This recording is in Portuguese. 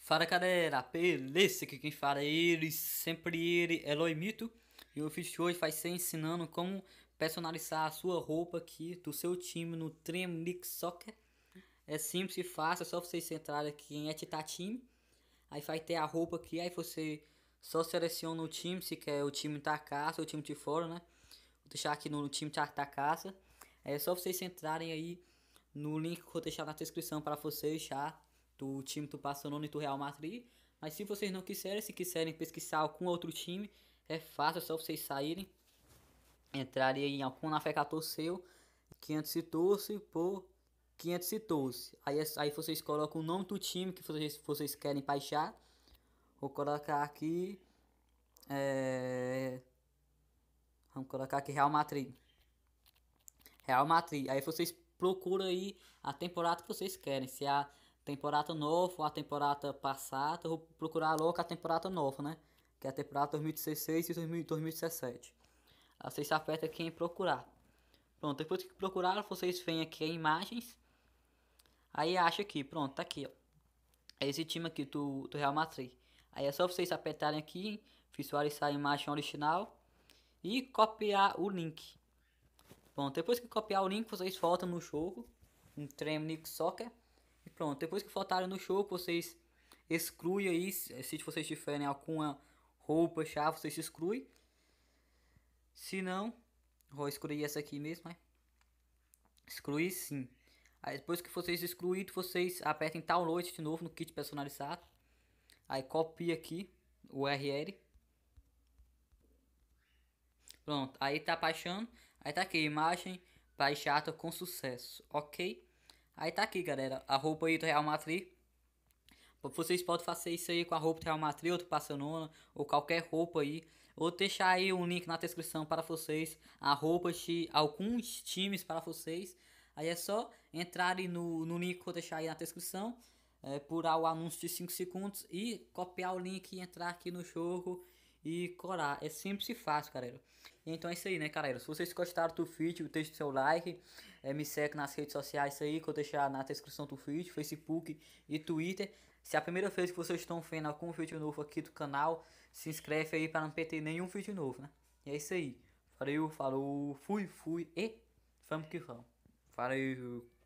Fala galera, beleza? Aqui quem fala é ele, sempre ele, Eloy Mito. E o vídeo de hoje vai ser ensinando como personalizar a sua roupa aqui do seu time no Tremlix Soccer. É simples e fácil, é só vocês entrarem aqui em editar time. Aí vai ter a roupa aqui, aí você só seleciona o time, se quer o time tá caça, o time de fora, né? Vou deixar aqui no time tá, tá caça. É só vocês entrarem aí no link que eu vou deixar na descrição para vocês já do time do Barcelona e do Real Madrid. Mas se vocês não quiserem, se quiserem pesquisar algum outro time, é fácil, é só vocês saírem, entrarem em algum navegador seu, 512 por 512. Aí, é aí vocês colocam o nome do time que vocês, vocês querem baixar Vou colocar aqui. É, vamos colocar aqui Real Madrid. Real Madrid. Aí vocês procuram aí a temporada que vocês querem. Se é a temporada nova ou a temporada passada. Eu vou procurar logo a temporada nova, né? Que é a temporada 2016 e 2017. Aí vocês apertam aqui em procurar. Pronto, depois que procuraram, vocês vêm aqui em imagens. Aí acha aqui, pronto, tá aqui, ó. É esse time aqui do, do Real Madrid. Aí é só vocês apertarem aqui, visualizar a imagem original e copiar o link. Bom, depois que copiar o link, vocês voltam no jogo, no tremnik Soccer. E pronto, depois que voltarem no jogo, vocês excluem aí, se vocês tiverem alguma roupa, chave, vocês excluem. Se não, vou excluir essa aqui mesmo, né? Excluir sim. Aí depois que vocês excluíram, vocês apertem download de novo no kit personalizado. Aí copia aqui o URL. Pronto, aí tá baixando. Aí tá aqui, imagem baixada com sucesso, ok? Aí tá aqui, galera, a roupa aí do Real Madrid. Vocês podem fazer isso aí com a roupa do Real Madrid, ou do Barcelona, ou qualquer roupa aí. vou deixar aí um link na descrição para vocês, a roupa de alguns times para vocês. Aí é só entrarem no, no link que eu vou deixar aí na descrição é, eh, pular o anúncio de 5 segundos e copiar o link e entrar aqui no jogo e corar É simples e fácil, galera. Então é isso aí, né, galera? Se vocês gostaram do vídeo, deixe seu like, é, me segue nas redes sociais aí, que eu deixar na descrição do vídeo, Facebook e Twitter. Se é a primeira vez que vocês estão vendo algum vídeo novo aqui do canal, se inscreve aí para não perder nenhum vídeo novo, né? E é isso aí. Valeu, falou, fui, fui e vamos que vamos. Valeu.